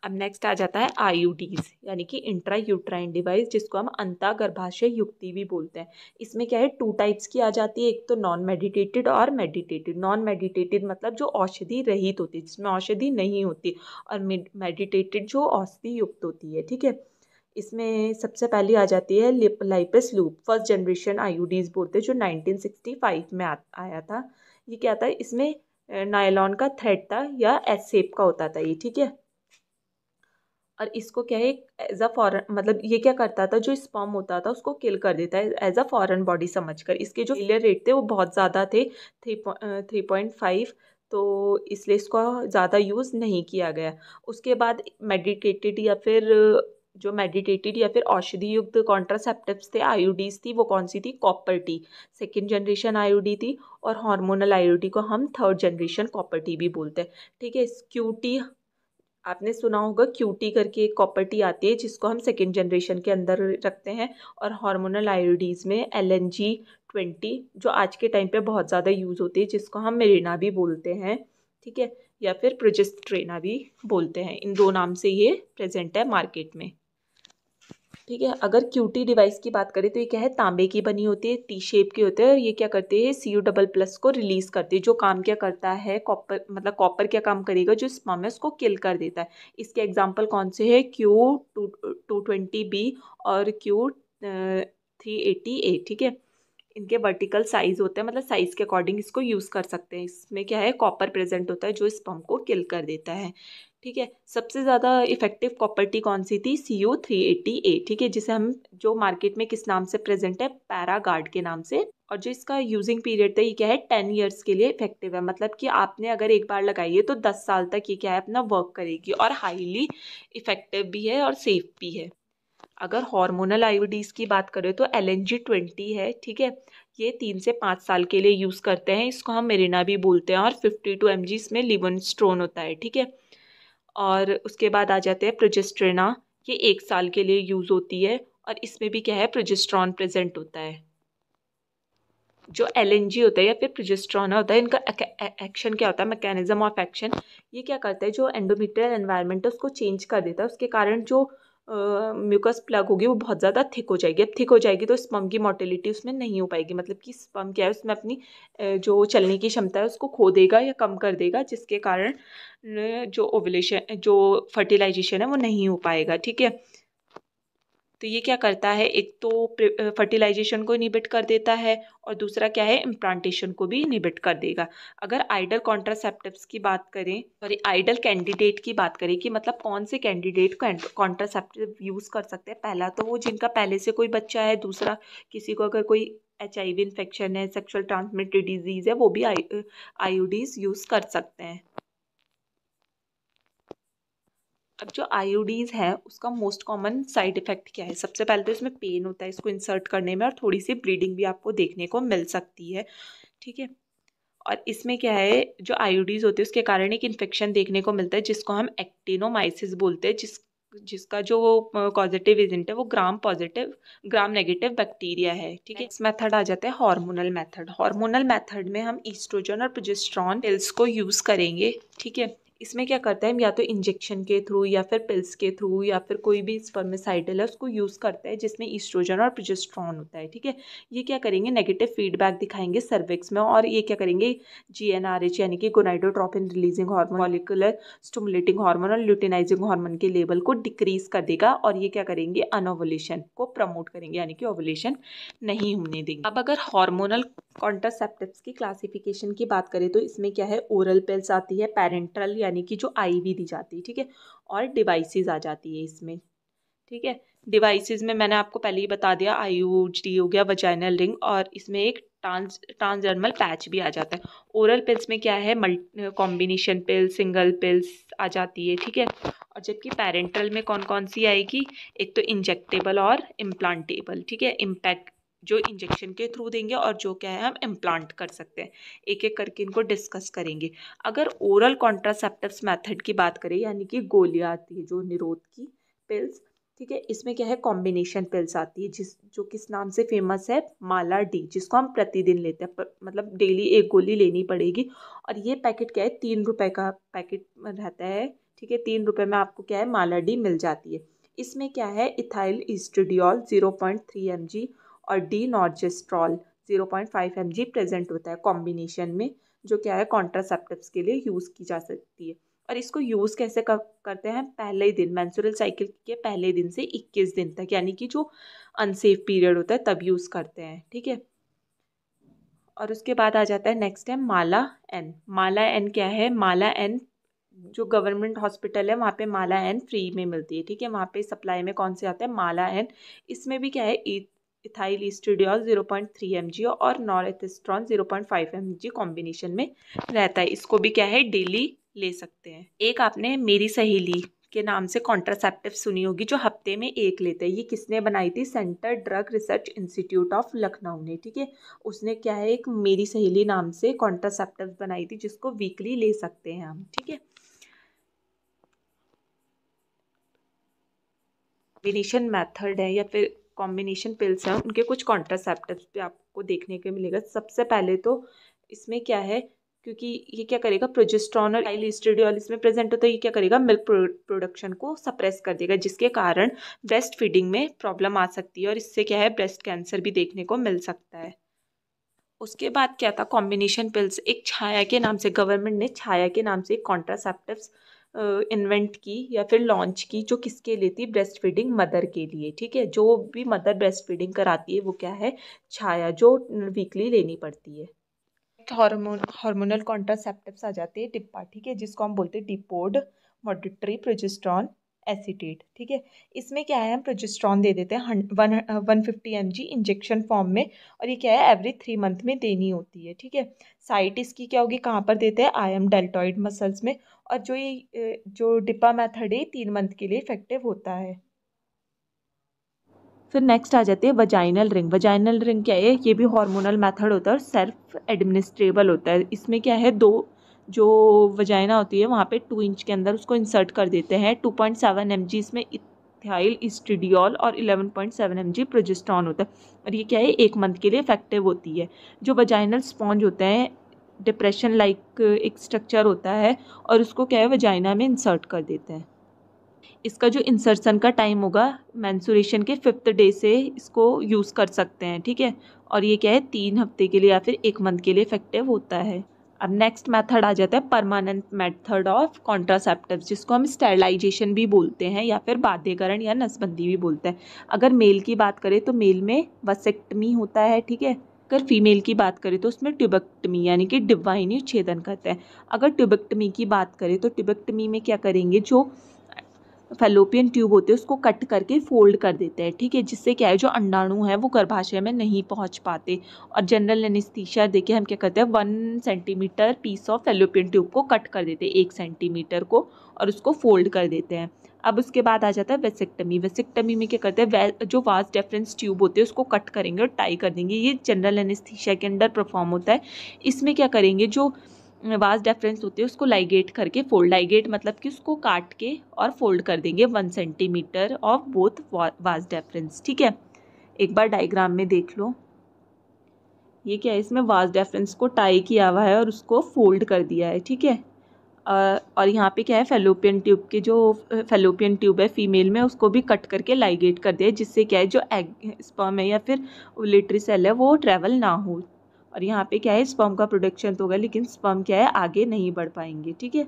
अब नेक्स्ट आ जाता है आईयूडीज यानी कि इंट्रा यूट्राइन डिवाइस जिसको हम अंता गर्भाशय युक्ति भी बोलते हैं इसमें क्या है टू टाइप्स की आ जाती है एक तो नॉन मेडिटेटेड और मेडिटेटेड नॉन मेडिटेटेड मतलब जो औषधि रहित होती है जिसमें औषधि नहीं होती और मेडिटेटेड जो औषधि युक्त होती है ठीक है इसमें सबसे पहली आ जाती है Lippes loop first generation IUDs बोलते हैं जो 1965 में आ, आया था ये क्या था इसमें नायलॉन का थ्रेड था या एसेप का होता था ये ठीक है और इसको क्या है एज अ फॉरन मतलब ये क्या करता था जो स्पॉम होता था उसको किल कर देता है एज अ फॉरन बॉडी समझकर इसके जो फेलियर रेट थे वो बहुत ज़्यादा थे थ्री थ्री पॉइंट फाइव तो इसलिए इसको ज़्यादा यूज़ नहीं किया गया उसके बाद मेडिटेटेड या फिर जो मेडिटेटेड या फिर औषधि युक्त कॉन्ट्रासेप्टिव्स थे आयोडीज थी वो कौन सी थी copper T second generation IUD थी और हार्मोनल आयोडी को हम थर्ड जनरेशन कॉपर टी भी बोलते हैं ठीक है क्यूटी आपने सुना होगा क्यूटी करके एक कॉपर्टी आती है जिसको हम सेकेंड जनरेशन के अंदर रखते हैं और हार्मोनल आयोडीज़ में एल एन जी ट्वेंटी जो आज के टाइम पे बहुत ज़्यादा यूज़ होती है जिसको हम मेरेना भी बोलते हैं ठीक है या फिर प्रोजेस्ट्रेना भी बोलते हैं इन दो नाम से ये प्रेजेंट है मार्केट में ठीक है अगर क्यूटी डिवाइस की बात करें तो ये क्या है तांबे की बनी होती है टी शेप की होती है और ये क्या करते हैं सी डबल प्लस को रिलीज करते हैं जो काम क्या करता है कॉपर मतलब कॉपर क्या काम करेगा जो स्पम है उसको किल कर देता है इसके एग्जाम्पल कौन से है Q two two twenty B और क्यू थ्री एटी ए ठीक है इनके वर्टिकल साइज़ होते हैं मतलब साइज़ के अकॉर्डिंग इसको यूज़ कर सकते हैं इसमें क्या है कॉपर प्रेजेंट होता है जो इस पम्प को किल कर देता है ठीक है सबसे ज़्यादा इफेक्टिव प्रॉपर्टी कौन सी थी C U three eighty A ठीक है जिसे हम जो मार्केट में किस नाम से प्रेजेंट है पैरागार्ड के नाम से और जो इसका यूजिंग पीरियड था ये क्या है टेन ईयर्स के लिए इफेक्टिव है मतलब कि आपने अगर एक बार लगाई है तो दस साल तक ये क्या है अपना वर्क करेगी और हाईली इफेक्टिव भी है और सेफ भी है अगर हार्मोनल आईवीडीज़ की बात करें तो एल एन जी ट्वेंटी है ठीक है ये तीन से पाँच साल के लिए यूज़ करते हैं इसको हम मेरिना भी बोलते हैं और फिफ्टी टू एम जी इसमें लिवन स्ट्रोन होता है ठीक है और उसके बाद आ जाते हैं प्रोजेस्ट्रेना ये एक साल के लिए यूज़ होती है और इसमें भी क्या है प्रोजेस्ट्रॉन प्रेजेंट होता है जो एल होता है या फिर प्रोजेस्ट्रॉन होता है इनका एक्शन क्या होता है मैकेनिज्म ऑफ एक्शन ये क्या करता है जो एंडोमीटर एनवायरमेंट है उसको चेंज कर देता है उसके कारण जो म्यूकस प्लग होगी वो बहुत ज़्यादा थिक हो जाएगी अब थिक हो जाएगी तो स्पम की मोटिलिटी उसमें नहीं हो पाएगी मतलब कि स्पम क्या है उसमें अपनी जो चलने की क्षमता है उसको खो देगा या कम कर देगा जिसके कारण जो ओवलेशन जो फर्टिलाइजेशन है वो नहीं हो पाएगा ठीक है तो ये क्या करता है एक तो फर्टिलाइजेशन को इनिबिट कर देता है और दूसरा क्या है इम्प्लांटेशन को भी इनिबिट कर देगा अगर आइडल कॉन्ट्रासेप्टिव की बात करें सॉरी आइडल कैंडिडेट की बात करें कि मतलब कौन से कैंडिडेट कॉन्ट्रासेप्टिव यूज़ कर सकते हैं पहला तो वो जिनका पहले से कोई बच्चा है दूसरा किसी को अगर कोई एच आई वी इन्फेक्शन है सेक्शुअल ट्रांसमिटेड डिजीज़ है वो भी आई आई यूज़ कर सकते हैं अब जो आयोडीज है उसका मोस्ट कॉमन साइड इफ़ेक्ट क्या है सबसे पहले तो इसमें पेन होता है इसको इंसर्ट करने में और थोड़ी सी ब्लीडिंग भी आपको देखने को मिल सकती है ठीक है और इसमें क्या है जो आयोडीज होते हैं उसके कारण एक इन्फेक्शन देखने को मिलता है जिसको हम एक्टिनोमाइसिस बोलते हैं जिस जिसका जो पॉजिटिव एजेंट है वो gram positive gram negative bacteria है ठीक है इस मेथड आ जाता है हार्मोनल मेथड हार्मोनल मेथड में हम ईस्ट्रोजन और प्रोजेस्ट्रॉन पिल्स को यूज़ करेंगे ठीक है इसमें क्या करता है हम या तो इंजेक्शन के थ्रू या फिर पिल्स के थ्रू या फिर कोई भी स्पर्मिसाइडल है उसको यूज़ करता है जिसमें ईस्ट्रोजन और प्रोजेस्ट्रॉन होता है ठीक है ये क्या करेंगे नेगेटिव फीडबैक दिखाएंगे सर्विक्स में और ये क्या करेंगे जी एन आर एच यानी कि gonadotropin releasing hormone molecular stimulating hormone और ल्यूटिनाइजिंग हार्मोन के लेवल को डिक्रीज कर देगा और ये क्या करेंगे अनोवोलेशन को प्रमोट करेंगे यानी कि ओवलेशन नहीं होने देंगे अब अगर हार्मोनल कॉन्ट्रासेप्टिव की क्लासिफिकेशन की बात करें तो इसमें क्या है ओरल पिल्स आती है पेरेंट्रल यानी कि जो आईवी दी जाती है ठीक है और डिवाइसेस आ जाती है इसमें ठीक है डिवाइसेस में मैंने आपको पहले ही बता दिया आई यू डी हो गया वजाइनल रिंग और इसमें एक ट्रांस ट्रांसजर्मल पैच भी आ जाता है ओरल पिल्स में क्या है multi combination pills single pills आ जाती है ठीक है और जबकि पेरेंट्रल में कौन कौन सी आएगी एक तो इंजेक्टेबल और इम्प्लांटेबल ठीक है इम्पैक्ट जो इंजेक्शन के थ्रू देंगे और जो क्या है हम इम्प्लांट कर सकते हैं एक एक करके इनको डिस्कस करेंगे अगर ओरल कॉन्ट्रासेप्टिव्स मेथड की बात करें यानी कि गोलियाँ आती है जो निरोध की पिल्स ठीक है इसमें क्या है कॉम्बिनेशन पिल्स आती है जिस जो किस नाम से फेमस है माला डी जिसको हम प्रतिदिन लेते हैं मतलब डेली एक गोली लेनी पड़ेगी और ये पैकेट क्या है तीन रुपये का पैकेट रहता है ठीक है तीन रुपये में आपको क्या है माला डी मिल जाती है इसमें क्या है ethyl estradiol zero point three M G और D norgestrel M G present होता है कॉम्बिनेशन में जो क्या है कॉन्ट्रासेप्टिव्स के लिए यूज़ की जा सकती है और इसको यूज़ कैसे कर, करते हैं पहले ही दिन मैंसुरल साइकिल के पहले दिन से इक्कीस दिन तक यानी कि जो अनसेफ पीरियड होता है तब यूज़ करते हैं ठीक है और उसके बाद आ जाता है नेक्स्ट है माला एन माला एन क्या है माला एन जो गवर्नमेंट हॉस्पिटल है वहाँ पे माला एन फ्री में मिलती है ठीक है वहाँ पे सप्लाई में कौन से आते हैं माला एन इसमें भी क्या है इथाइल स्टूडियोल 0.3 पॉइंट और नॉरेथिस्ट्रॉन 0.5 पॉइंट कॉम्बिनेशन में रहता है इसको भी क्या है डेली ले सकते हैं एक आपने मेरी सहेली के नाम से कॉन्ट्रासेप्टिव सुनी होगी जो हफ्ते में एक लेते हैं ये किसने बनाई थी centre drug research institute of Lucknow ने ठीक है उसने क्या है एक मेरी सहेली नाम से कॉन्ट्रासेप्टिव बनाई थी जिसको वीकली ले सकते हैं हम ठीक है कॉम्बिनेशन मेथड है या फिर कॉम्बिनेशन पिल्स हैं उनके कुछ कॉन्ट्रासेप्टिव भी आपको देखने को मिलेगा सबसे पहले तो इसमें क्या है क्योंकि ये क्या करेगा प्रोजेस्ट्रॉन और स्टेडियोल इसमें प्रेजेंट होता है ये क्या करेगा मिल्क प्रोडक्शन को सप्रेस कर देगा जिसके कारण ब्रेस्ट फीडिंग में प्रॉब्लम आ सकती है और इससे क्या है ब्रेस्ट कैंसर भी देखने को मिल सकता है उसके बाद क्या था कॉम्बिनेशन पिल्स एक छाया के नाम से गवर्नमेंट ने छाया के नाम से एक कॉन्ट्रासेप्टिव्स इन्वेंट की या फिर लॉन्च की जो किसके लिए थी ब्रेस्ट फीडिंग मदर के लिए ठीक है जो भी मदर ब्रेस्ट फीडिंग कराती है वो क्या है छाया जो वीकली लेनी पड़ती है हार्मोन हार्मोनल कॉन्ट्रासेप्टिव्स आ जाते हैं टिप्पा ठीक है जिसको हम बोलते हैं डिपोड मॉडिट्री प्रोजेस्ट्रॉन एसीटेट ठीक है इसमें क्या है हम प्रोजेस्ट्रॉन दे देते हैं one one fifty M G injection form में और ये क्या है एवरी थ्री मंथ में देनी होती है ठीक है साइट इसकी क्या होगी कहाँ पर देते हैं आई एम डेल्टॉइड मसल्स में और जो ये जो डिपा मैथड है तीन मंथ के लिए इफेक्टिव होता है फिर नेक्स्ट आ जाते हैं वजाइनल रिंग वजाइनल रिंग क्या है ये भी हार्मोनल मेथड होता है और सेल्फ एडमिनिस्ट्रेबल होता है इसमें क्या है दो जो वजाइना होती है वहाँ पे टू इंच के अंदर उसको इंसर्ट कर देते हैं two point seven M G इसमें इथाइल इस्टिडियोल और eleven point seven M G progesterone होता है और ये क्या है एक मंथ के लिए इफेक्टिव होती है जो वजाइनल स्पॉन्ज होते हैं डिप्रेशन लाइक एक स्ट्रक्चर होता है और उसको क्या है वजाइना में इंसर्ट कर देते हैं इसका जो इंसर्सन का टाइम होगा मैंसुरेशन के फिफ्थ डे से इसको यूज़ कर सकते हैं ठीक है और ये क्या है तीन हफ्ते के लिए या फिर एक मंथ के लिए इफेक्टिव होता है अब नेक्स्ट मेथड आ जाता है परमानेंट मेथड ऑफ कॉन्ट्रासेप्टिव जिसको हम स्टेरलाइजेशन भी बोलते हैं या फिर बाध्यकरण या नसबंदी भी बोलते हैं अगर मेल की बात करें तो मेल में वसेक्टमी होता है ठीक है अगर फीमेल की बात करें तो उसमें ट्यूबेक्टमी यानी कि डिवाइनी छेदन करते हैं अगर ट्यूबेक्टमी की बात करें तो ट्यूबेक्टमी में क्या करेंगे जो फेलोपियन ट्यूब होते हैं उसको कट करके फोल्ड कर देते हैं ठीक है जिससे क्या है जो अंडाणु है वो गर्भाशय में नहीं पहुंच पाते और जनरल एनिस्थीशिया देखिए हम क्या करते हैं one centimetre piece of fallopian tube को कट कर देते हैं एक सेंटीमीटर को और उसको फोल्ड कर देते हैं अब उसके बाद आ जाता है वेसेक्टमी वेसेक्टमी में क्या करते हैं वे जो वास डेफरेंस ट्यूब होते हैं उसको कट करेंगे और टाई कर देंगे ये जनरल एनिस्थीशिया के अंडर परफॉर्म होता है इसमें क्या करेंगे जो वास डेफरेंस होती है उसको लाइगेट करके फोल्ड लाइगेट मतलब कि उसको काट के और फोल्ड कर देंगे one centimetre of both vas deferens ठीक है एक बार डायग्राम में देख लो ये क्या है इसमें वास डेफरेंस को टाई किया हुआ है और उसको फोल्ड कर दिया है ठीक है और यहाँ पे क्या है फेलोपियन ट्यूब के जो फेलोपियन ट्यूब है फीमेल में उसको भी कट करके लाइगेट कर दिया जिससे क्या है जो एग स्पर्म है या फिर लिटरी सेल है वो ट्रेवल ना हो और यहाँ पे क्या है स्पम का प्रोडक्शन तो होगा लेकिन स्पर्म क्या है आगे नहीं बढ़ पाएंगे ठीक है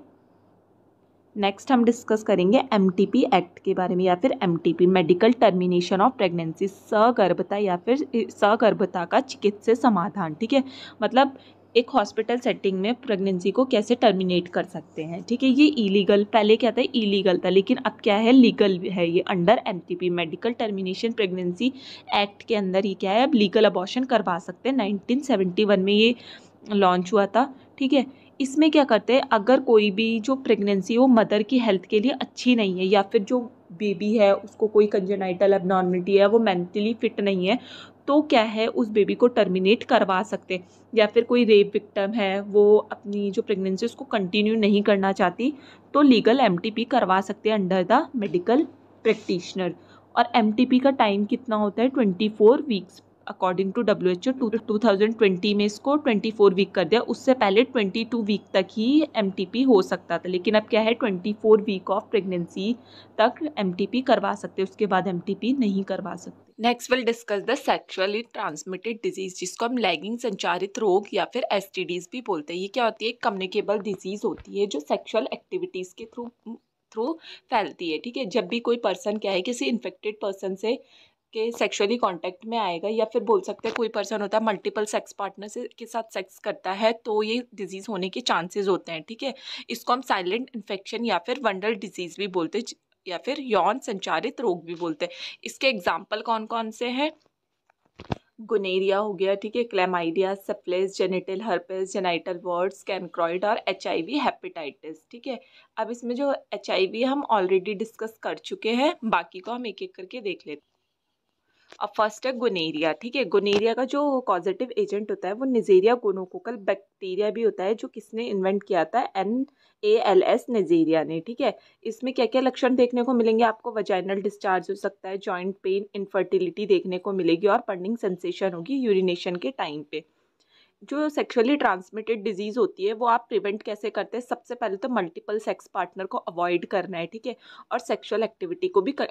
नेक्स्ट हम डिस्कस करेंगे एम एक्ट के बारे में या फिर M medical termination of pregnancy सगर्भता या फिर सगर्भता का चिकित्सा समाधान ठीक है मतलब एक हॉस्पिटल सेटिंग में प्रेगनेंसी को कैसे टर्मिनेट कर सकते हैं ठीक है ये इलीगल पहले क्या था इलीगल था लेकिन अब क्या है लीगल है ये under MTP medical termination pregnancy act के अंदर ये क्या है अब लीगल अबॉर्शन करवा सकते हैं नाइनटीन में ये लॉन्च हुआ था ठीक है इसमें क्या करते हैं अगर कोई भी जो प्रेगनेंसी वो मदर की हेल्थ के लिए अच्छी नहीं है या फिर जो बेबी है उसको कोई कंजेनाइटल एबनॉर्मिटी है वो मेंटली फिट नहीं है तो क्या है उस बेबी को टर्मिनेट करवा सकते या फिर कोई रेप विक्टम है वो अपनी जो प्रेगनेंसी उसको कंटिन्यू नहीं करना चाहती तो लीगल एम करवा सकते हैं अंडर द मेडिकल प्रैक्टिशनर और एम का टाइम कितना होता है twenty four weeks according to W H O two में इसको 24 फोर वीक कर दिया उससे पहले 22 वीक तक ही एम हो सकता था लेकिन अब क्या है twenty four week of pregnancy तक एम टी पी करवा सकते उसके बाद एम टी पी नहीं करवा सकते next will discuss the sexually transmitted disease जिसको हम लैगिंग संचारित रोग या फिर एस टी भी बोलते हैं ये क्या होती है एक कम्युनिकेबल डिजीज होती है जो सेक्शुअल एक्टिविटीज़ के थ्रू थ्रू फैलती है ठीक है जब भी कोई पर्सन क्या है किसी इन्फेक्टेड पर्सन से के सेक्सुअली कांटेक्ट में आएगा या फिर बोल सकते हैं कोई पर्सन होता है मल्टीपल सेक्स पार्टनर से के साथ सेक्स करता है तो ये डिजीज़ होने के चांसेस होते हैं ठीक है इसको हम साइलेंट इन्फेक्शन या फिर वंडल डिजीज़ भी बोलते हैं या फिर यौन संचारित रोग भी बोलते हैं इसके एग्जाम्पल कौन कौन से हैं गुनेरिया हो गया ठीक है chlamydia syphilis genital herpes genital warts chancroid और एच आई वी हेपेटाइटिस ठीक है अब इसमें जो एच आई वी हम ऑलरेडी डिस्कस कर चुके हैं बाकी को हम एक एक करके देख लेते हैं अब फर्स्ट है गुनेरिया ठीक है गुनेरिया का जो पॉजिटिव एजेंट होता है वो निजेरिया गोनोकोकल बैक्टीरिया भी होता है जो किसने इन्वेंट किया था N A L S Neisseria ने ठीक है इसमें क्या क्या लक्षण देखने को मिलेंगे आपको वजाइनल डिस्चार्ज हो सकता है जॉइंट पेन इनफर्टिलिटी देखने को मिलेगी और पर्निंग सेंसेशन होगी यूरिनेशन के टाइम पे जो सेक्सुअली ट्रांसमिटेड डिजीज़ होती है वो आप प्रिवेंट कैसे करते हैं सबसे पहले तो मल्टीपल सेक्स पार्टनर को अवॉइड करना है ठीक है और सेक्सुअल एक्टिविटी को भी कर,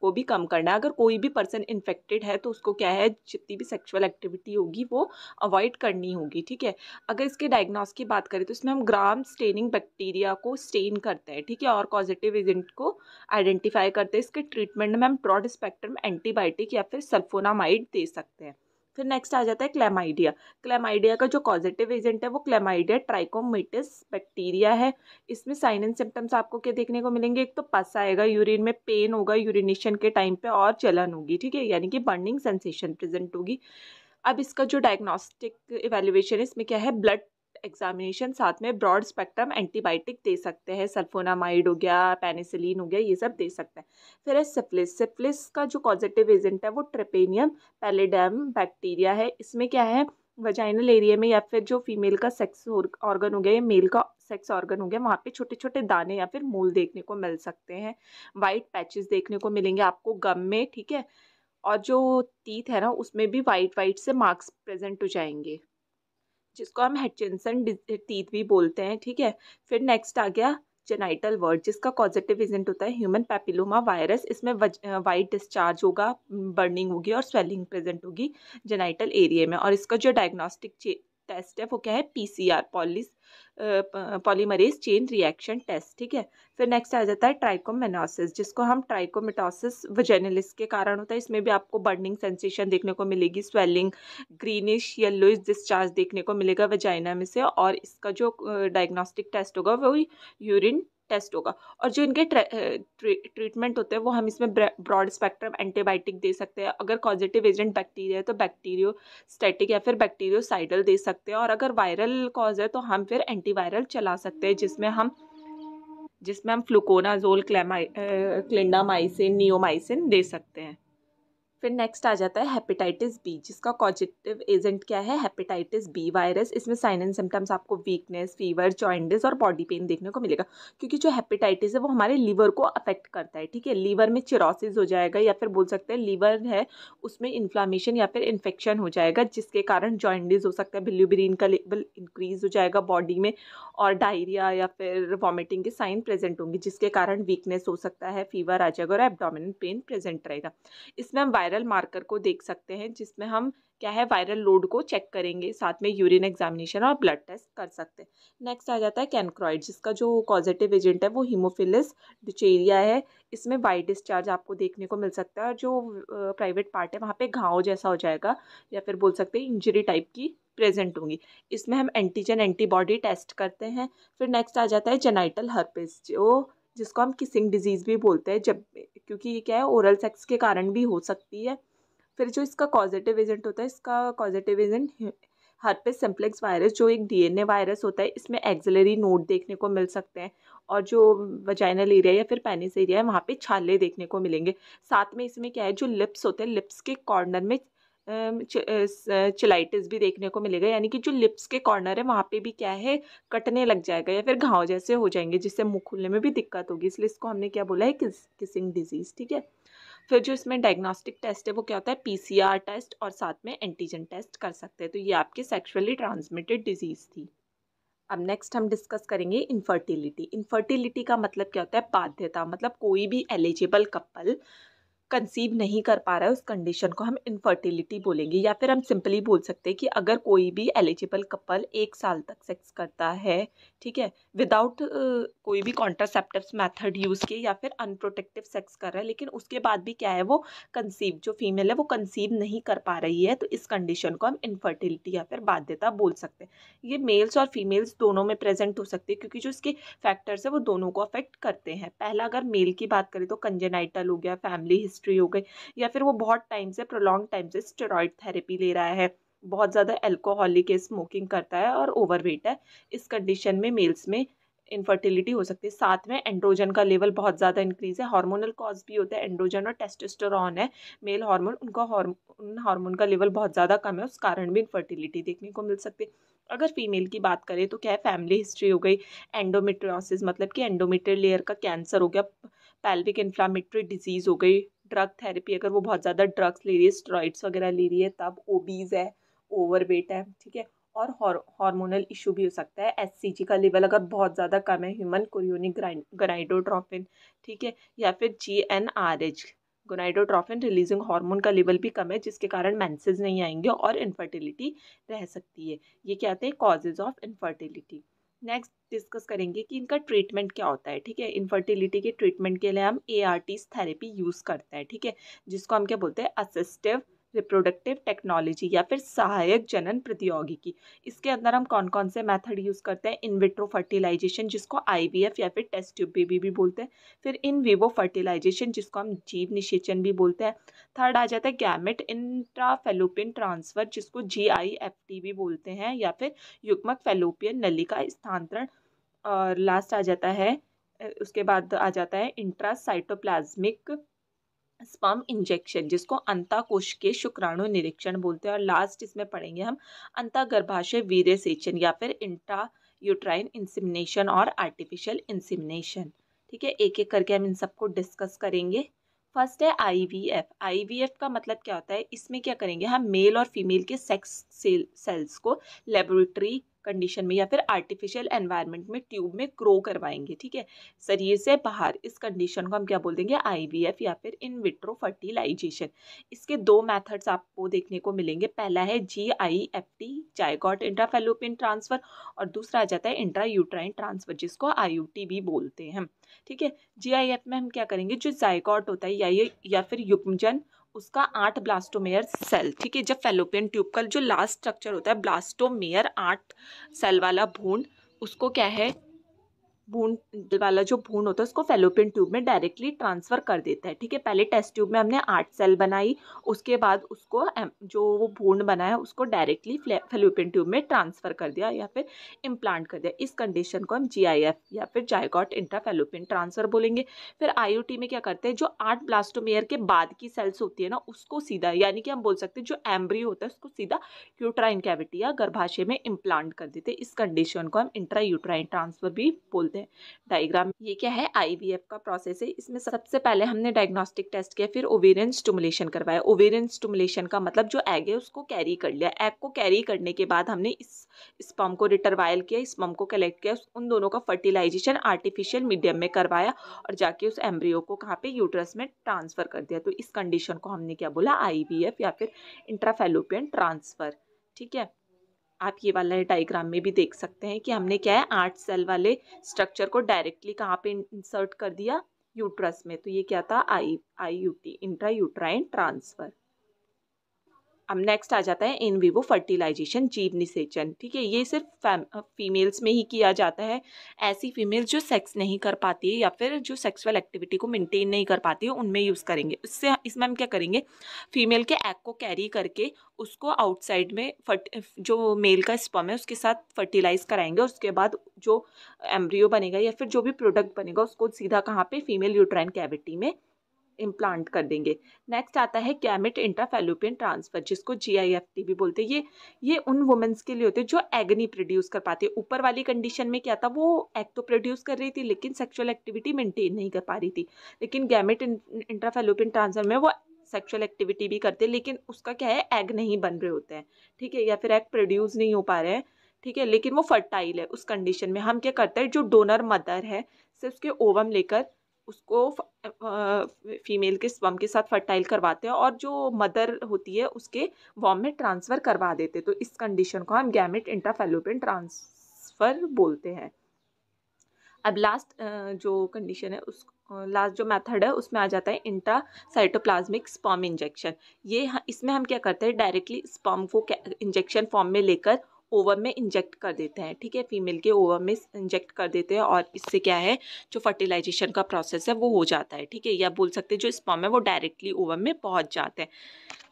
को भी कम करना है अगर कोई भी पर्सन इन्फेक्टेड है तो उसको क्या है जितनी भी सेक्सुअल एक्टिविटी होगी वो अवॉइड करनी होगी ठीक है अगर इसके डायग्नोस की बात करें तो इसमें हम ग्राम स्टेनिंग बैक्टीरिया को स्टेन करते हैं ठीक है और पॉजिटिव एजेंट को आइडेंटिफाई करते हैं इसके ट्रीटमेंट में हम ब्रॉड स्पेक्ट्रम एंटीबायोटिक या फिर सल्फोनामाइड दे सकते हैं फिर नेक्स्ट आ जाता है क्लेमाइडिया क्लेमाइडिया का जो पॉजिटिव एजेंट है वो क्लेमाइडिया ट्राइकोमिटिस बैक्टीरिया है इसमें साइन एंड सिम्टम्स आपको क्या देखने को मिलेंगे एक तो पस आएगा यूरिन में पेन होगा यूरिनेशन के टाइम पे और चलन होगी ठीक है यानी कि बर्निंग सेंसेशन प्रेजेंट होगी अब इसका जो डायग्नोस्टिक इवेल्युएशन है इसमें क्या है ब्लड एग्जामिनेशन साथ में ब्रॉड स्पेक्ट्रम एंटीबायोटिक दे सकते हैं सल्फोनामाइड हो गया पेनिसिलिन हो गया ये सब दे सकते हैं फिर है सिफ्लिस सिफ्लिस का जो पॉजिटिव एजेंट है वो ट्रिपेनियम पेलेडम बैक्टीरिया है इसमें क्या है वजाइनल एरिया में या फिर जो फीमेल का सेक्स ऑर्गन हो गया या मेल का सेक्स ऑर्गन हो गया वहाँ पे छोटे छोटे दाने या फिर मूल देखने को मिल सकते हैं वाइट पैचेस देखने को मिलेंगे आपको गम में ठीक है और जो तीत है ना उसमें भी वाइट वाइट से मार्क्स प्रेजेंट हो जाएंगे जिसको हम हेचिनसन टीथ भी बोलते हैं ठीक है फिर नेक्स्ट आ गया जेनाइटल वर्ड जिसका पॉजिटिव एजेंट होता है ह्यूमन पैपिलोमा वायरस इसमें वाइट डिस्चार्ज होगा बर्निंग होगी और स्वेलिंग प्रेजेंट होगी जेनाइटल एरिया में और इसका जो डायग्नोस्टिक टेस्ट है वो क्या है पीसीआर पॉलिस पॉलीमरेज चेन रिएक्शन टेस्ट ठीक है फिर नेक्स्ट आ जाता है ट्राइकोमेनोसिस जिसको हम ट्राइकोमेटोसिस वजेनलिस के कारण होता है इसमें भी आपको बर्निंग सेंसेशन देखने को मिलेगी स्वेलिंग ग्रीनिश येल्लो डिस्चार्ज देखने को मिलेगा वजाइना में से और इसका जो डायग्नोस्टिक टेस्ट होगा वो यूरिन टेस्ट होगा और जो इनके ट्रीटमेंट होते हैं वो हम इसमें ब्रॉड स्पेक्ट्रम एंटीबायोटिक दे सकते हैं अगर पॉजिटिव एजेंट बैक्टीरिया है तो बैक्टीरियो स्टेटिक या फिर बैक्टीरियोसाइडल दे सकते हैं और अगर वायरल कॉज है तो हम फिर एंटीवायरल चला सकते हैं जिसमें हम जिसमें हम फ्लूकोनाजोल क्लेमा क्लिंडामाइसिन नियोमाइसिन दे सकते हैं फिर नेक्स्ट आ जाता है हेपेटाइटिस बी जिसका कॉजिटिव एजेंट क्या है हेपेटाइटिस बी वायरस इसमें साइन एंड सिम्टम्स आपको वीकनेस फीवर जॉइंडिस और बॉडी पेन देखने को मिलेगा क्योंकि जो हेपेटाइटिस है वो हमारे लीवर को अफेक्ट करता है ठीक है लीवर में चिरोसिस हो जाएगा या फिर बोल सकते हैं लीवर है उसमें इन्फ्लामेशन या फिर इन्फेक्शन हो जाएगा जिसके कारण जॉइंडिस हो सकता है बिल्यूबरीन का लेवल इंक्रीज हो जाएगा बॉडी में और डायरिया या फिर वॉमिटिंग के साइन प्रेजेंट होंगे जिसके कारण वीकनेस हो सकता है फीवर आ जाएगा और एबडोमिनल पेन प्रेजेंट रहेगा इसमें हम वायरस वायरल मार्कर को देख सकते हैं जिसमें हम क्या है वायरल लोड को चेक करेंगे साथ में यूरिन एग्जामिनेशन और ब्लड टेस्ट कर सकते हैं नेक्स्ट आ जाता है कैनक्रॉइड जिसका जो पॉजिटिव एजेंट है वो हीमोफिलिस डिचेरिया है इसमें वाइट डिस्चार्ज आपको देखने को मिल सकता है और जो प्राइवेट पार्ट है वहाँ पे घाव जैसा हो जाएगा या फिर बोल सकते हैं इंजरी टाइप की प्रेजेंट होंगी इसमें हम एंटीजन एंटीबॉडी टेस्ट करते हैं फिर नेक्स्ट आ जाता है जेनाइटल हर्पिस जो जिसको हम किसिंग डिजीज़ भी बोलते हैं जब क्योंकि ये क्या है ओरल सेक्स के कारण भी हो सकती है फिर जो इसका पॉजिटिव एजेंट होता है इसका positive agent herpes simplex virus जो एक डीएनए वायरस होता है इसमें एक्जलरी नोट देखने को मिल सकते हैं और जो वजाइनल एरिया या फिर पैनिस एरिया है वहाँ पे छाले देखने को मिलेंगे साथ में इसमें क्या है जो लिप्स होते हैं लिप्स के कॉर्नर में चिलाइटिस भी देखने को मिलेगा यानी कि जो लिप्स के कॉर्नर है वहाँ पे भी क्या है कटने लग जाएगा या फिर घाव जैसे हो जाएंगे जिससे मुँह खुलने में भी दिक्कत होगी इसलिए इसको हमने क्या बोला है किस किसिंग डिजीज़ ठीक है फिर जो इसमें डायग्नोस्टिक टेस्ट है वो क्या होता है पी टेस्ट और साथ में एंटीजन टेस्ट कर सकते हैं तो ये आपकी सेक्शुअली ट्रांसमिटेड डिजीज़ थी अब नेक्स्ट हम डिस्कस करेंगे इनफर्टिलिटी इनफर्टिलिटी का मतलब क्या होता है बाध्यता मतलब कोई भी एलिजिबल कपल कंसीव नहीं कर पा रहा है उस कंडीशन को हम इनफर्टिलिटी बोलेंगे या फिर हम सिंपली बोल सकते हैं कि अगर कोई भी एलिजिबल कपल एक साल तक सेक्स करता है ठीक है विदाउट uh, कोई भी कॉन्ट्रासेप्टिव मेथड यूज़ किए या फिर अनप्रोटेक्टिव सेक्स कर रहा है लेकिन उसके बाद भी क्या है वो कंसीव जो फीमेल है वो कंसीव नहीं कर पा रही है तो इस कंडीशन को हम इनफर्टिलिटी या फिर बाध्यता बोल सकते हैं ये मेल्स और फीमेल्स दोनों में प्रेजेंट हो सकती है क्योंकि जो इसके फैक्टर्स है वो दोनों को अफेक्ट करते हैं पहला अगर मेल की बात करें तो कंजेनाइटल हो गया फैमिली हिस्ट्री हो गई या फिर वो बहुत टाइम से प्रोलॉन्ग टाइम से स्टेरॉयड थेरेपी ले रहा है बहुत ज़्यादा एल्कोहलिक है स्मोकिंग करता है और ओवरवेट है इस कंडीशन में मेल्स में इनफर्टिलिटी हो सकती है साथ में एंड्रोजन का लेवल बहुत ज़्यादा इंक्रीज है हार्मोनल कॉज भी होता है एंड्रोजन और टेस्टोस्टेरोन है मेल हार्मोन उनका हार्मोन हार्मोन का लेवल बहुत ज़्यादा कम है उस कारण भी इनफर्टिलिटी देखने को मिल सकती है अगर फीमेल की बात करें तो क्या है फैमिली हिस्ट्री हो गई एंडोमेट्रियोसिस मतलब कि एंडोमेट्रियल लेयर का कैंसर हो गया पैल्विक इन्फ्लामेट्री डिजीज़ हो गई ड्रग थेरेपी अगर वो बहुत ज़्यादा ड्रग्स ले रही है स्ट्रॉइड्स वगैरह ले रही है तब ओबीज है ओवर वेट है ठीक है और हार्मोनल इशू भी हो सकता है एस का लेवल अगर बहुत ज़्यादा कम है ह्यूमन कोरियोनिक ग्राइडोट्रॉफिन ठीक है या फिर G N R H gonadotropin releasing hormone का लेवल भी कम है जिसके कारण मैंसेज नहीं आएंगे और इनफर्टिलिटी रह सकती है ये क्या आते हैं causes of infertility next discuss करेंगे कि इनका ट्रीटमेंट क्या होता है ठीक है इनफर्टिलिटी के ट्रीटमेंट के लिए हम ए थेरेपी यूज़ करते हैं ठीक है जिसको हम क्या बोलते हैं असिस्टिव रिप्रोडक्टिव टेक्नोलॉजी या फिर सहायक जनन प्रौद्योगिकी इसके अंदर हम कौन कौन से मेथड यूज़ करते हैं इनविट्रो फर्टिलाइजेशन जिसको आईवीएफ या फिर टेस्ट ट्यूब बेबी भी बोलते हैं फिर इन वीवो फर्टिलाइजेशन जिसको हम जीव निषेचन भी बोलते हैं थर्ड आ जाता है गैमेट इंट्राफेलोपियन ट्रांसफ़र जिसको जी भी बोलते हैं या फिर युगमक फेलोपियन नली का स्थानांतरण और लास्ट आ जाता है उसके बाद आ जाता है इंट्रा साइटोप्लाज्मिक स्पर्म इंजेक्शन जिसको अंताकोश के शुक्राणु निरीक्षण बोलते हैं और लास्ट इसमें पढ़ेंगे हम अंतर्गर्भाशय सेचन या फिर इंट्रा यूट्राइन इंसिमिनेशन और आर्टिफिशियल इंसिमिनेशन ठीक है एक एक करके हम इन सबको डिस्कस करेंगे फर्स्ट है आईवीएफ आईवीएफ का मतलब क्या होता है इसमें क्या करेंगे हम मेल और फीमेल के सेक्स सेल सेल्स को लेबोरेटरी कंडीशन में या फिर आर्टिफिशियल एनवायरनमेंट में ट्यूब में ग्रो करवाएंगे ठीक है शरीर से बाहर इस कंडीशन को हम क्या बोल देंगे आईवीएफ या फिर इन विट्रो फर्टिलाइजेशन इसके दो मैथड्स आपको देखने को मिलेंगे पहला है G I F T zygote intrafallopian transfer और दूसरा आ जाता है इंट्रा यूट्राइन ट्रांसफर जिसको आई भी बोलते हैं ठीक है जी में हम क्या करेंगे जो जायकॉट होता है या या फिर युगमजन उसका आठ ब्लास्टोमेयर सेल ठीक है जब फेलोपियन ट्यूब का जो लास्ट स्ट्रक्चर होता है ब्लास्टोमेयर आठ सेल वाला भून उसको क्या है बूंद वाला जो बूंद होता है उसको फेलोपियन ट्यूब में डायरेक्टली ट्रांसफ़र कर देता है ठीक है पहले टेस्ट ट्यूब में हमने आठ सेल बनाई उसके बाद उसको जो वो बूंद बनाया उसको डायरेक्टली फेलोपियन ट्यूब में ट्रांसफ़र कर दिया या फिर इम्प्लांट कर दिया इस कंडीशन को हम जी या फिर जायगॉट इंट्राफेलोपियन ट्रांसफ़र बोलेंगे फिर आई में क्या करते हैं जो आठ ब्लास्टोमेयर के बाद की सेल्स होती है ना उसको सीधा यानी कि हम बोल सकते हैं जो एम्ब्री होता है उसको सीधा यूट्राइन कैविटी या गर्भाशय में इम्प्लांट कर देते हैं इस कंडीशन को हम इंट्रा यूट्राइन ट्रांसफ़र भी बोलते हैं हैं डायग्राम ये क्या है आईवीएफ का प्रोसेस है इसमें सबसे पहले हमने डायग्नोस्टिक टेस्ट किया फिर ओवेरियन स्टूमुलेशन करवाया ओवेरियन स्टूमुलेशन का मतलब जो एग है उसको कैरी कर लिया एग को कैरी करने के बाद हमने इस स्पम को रिटरवायल किया स्पम को कलेक्ट किया उन दोनों का फर्टिलाइजेशन आर्टिफिशियल मीडियम में करवाया और जाके उस एम्ब्रियो को कहाँ पे यूट्रस में ट्रांसफ़र कर दिया तो इस कंडीशन को हमने क्या बोला आई या फिर इंट्राफेलोपियन ट्रांसफ़र ठीक है आप ये वाला डाइग्राम में भी देख सकते हैं कि हमने क्या है आठ सेल वाले स्ट्रक्चर को डायरेक्टली कहाँ पे इंसर्ट कर दिया यूट्रस में तो ये क्या था I I U T intra uterine transfer अब नेक्स्ट आ जाता है इन विवो फर्टिलाइजेशन जीव निषेचन ठीक है ये सिर्फ फीमेल्स में ही किया जाता है ऐसी फीमेल जो सेक्स नहीं कर पाती है या फिर जो सेक्सुअल एक्टिविटी को मेंटेन नहीं कर पाती है उनमें यूज़ करेंगे उससे इसमें हम क्या करेंगे फीमेल के एग को कैरी करके उसको आउटसाइड में फर्ट जो मेल का स्पम है उसके साथ फर्टिलाइज कराएंगे उसके बाद जो एम्ब्रियो बनेगा या फिर जो भी प्रोडक्ट बनेगा उसको सीधा कहाँ पे फीमेल यूट्राइन कैविटी में इम्प्लांट कर देंगे नेक्स्ट आता है कैमिट इंट्राफेलोपियन ट्रांसफर जिसको टी भी बोलते हैं ये ये उन वुमेंस के लिए होते हैं जो एग्नी प्रोड्यूस कर पाते हैं ऊपर वाली कंडीशन में क्या था वो एग तो प्रोड्यूस कर रही थी लेकिन सेक्सुअल एक्टिविटी मेंटेन नहीं कर पा रही थी लेकिन गैमिट इंट्राफेलोपियन ट्रांसफर में वो सेक्सुअल एक्टिविटी भी करते लेकिन उसका क्या है एग नहीं बन रहे होते हैं ठीक है या फिर एग प्रोड्यूस नहीं हो पा रहे हैं ठीक है लेकिन वो फर्टाइल है उस कंडीशन में हम क्या करते हैं जो डोनर मदर है सिर्फ उसके ओवम लेकर उसको फीमेल के स्वम के साथ फर्टाइल करवाते हैं और जो मदर होती है उसके वॉम में ट्रांसफ़र करवा देते हैं तो इस कंडीशन को हम गैमेट इंट्राफेलोपिन ट्रांसफ़र बोलते हैं अब लास्ट जो कंडीशन है उस लास्ट जो मेथड है उसमें आ जाता है इंट्रा साइटोप्लाज्मिक स्पॉम इंजेक्शन ये इसमें हम क्या करते हैं डायरेक्टली स्पॉम को इंजेक्शन फॉर्म में लेकर ओवम में इंजेक्ट कर देते हैं ठीक है फीमेल के ओवम में इंजेक्ट कर देते हैं और इससे क्या है जो फर्टिलाइजेशन का प्रोसेस है वो हो जाता है ठीक है या बोल सकते हैं जो स्पॉम है वो डायरेक्टली ओवम में पहुँच जाते हैं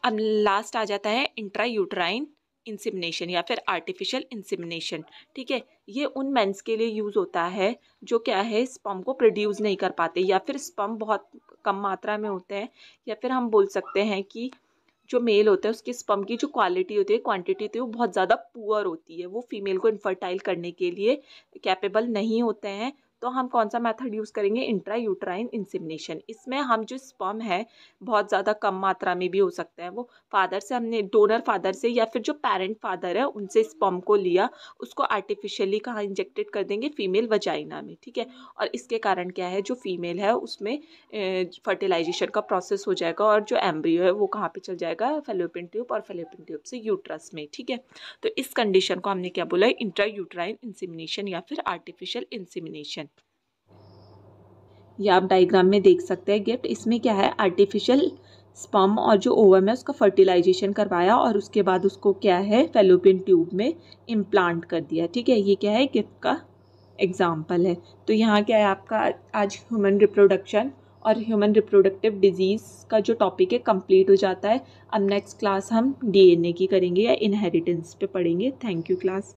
अब लास्ट आ जाता है इंट्रा यूट्राइन इंसिमिनेशन या फिर आर्टिफिशियल इंसिमिनेशन ठीक है ये उन मेंस के लिए यूज़ होता है जो क्या है स्पम को प्रोड्यूस नहीं कर पाते या फिर स्पम बहुत कम मात्रा में होते हैं या फिर हम बोल सकते हैं कि जो मेल होता है उसके स्पम की जो क्वालिटी होती है क्वांटिटी होती है वो बहुत ज़्यादा पुअर होती है वो फीमेल को इनफर्टाइल करने के लिए कैपेबल नहीं होते हैं तो हम कौन सा मेथड यूज़ करेंगे इंट्रा यूट्राइन इंसिमिनेशन इसमें हम जो स्पर्म है बहुत ज़्यादा कम मात्रा में भी हो सकता है वो फादर से हमने डोनर फादर से या फिर जो पेरेंट फादर है उनसे स्पर्म को लिया उसको आर्टिफिशियली कहाँ इंजेक्टेड कर देंगे फीमेल वजाइना में ठीक है और इसके कारण क्या है जो फीमेल है उसमें फर्टिलाइजेशन का प्रोसेस हो जाएगा और जो एम्ब्रियो है वो कहाँ पर चल जाएगा फेलोपिन ट्यूब और फेलोपिन ट्यूब से यूट्रस में ठीक है तो इस कंडीशन को हमने क्या बोला इंट्रा यूट्राइन इंसिमिनेशन या फिर आर्टिफिशियल इंसिमिनेशन ये आप डायग्राम में देख सकते हैं गिफ्ट इसमें क्या है आर्टिफिशियल स्पम और जो ओवम है उसका फर्टिलाइजेशन करवाया और उसके बाद उसको क्या है फेलोपियन ट्यूब में इम्प्लांट कर दिया ठीक है ये क्या है गिफ्ट का एग्ज़ाम्पल है तो यहाँ क्या है आपका आज ह्यूमन रिप्रोडक्शन और ह्यूमन रिप्रोडक्टिव डिजीज़ का जो टॉपिक है कंप्लीट हो जाता है अब नेक्स्ट क्लास हम डीएनए की करेंगे या इनहेरिटेंस पे पढ़ेंगे थैंक यू क्लास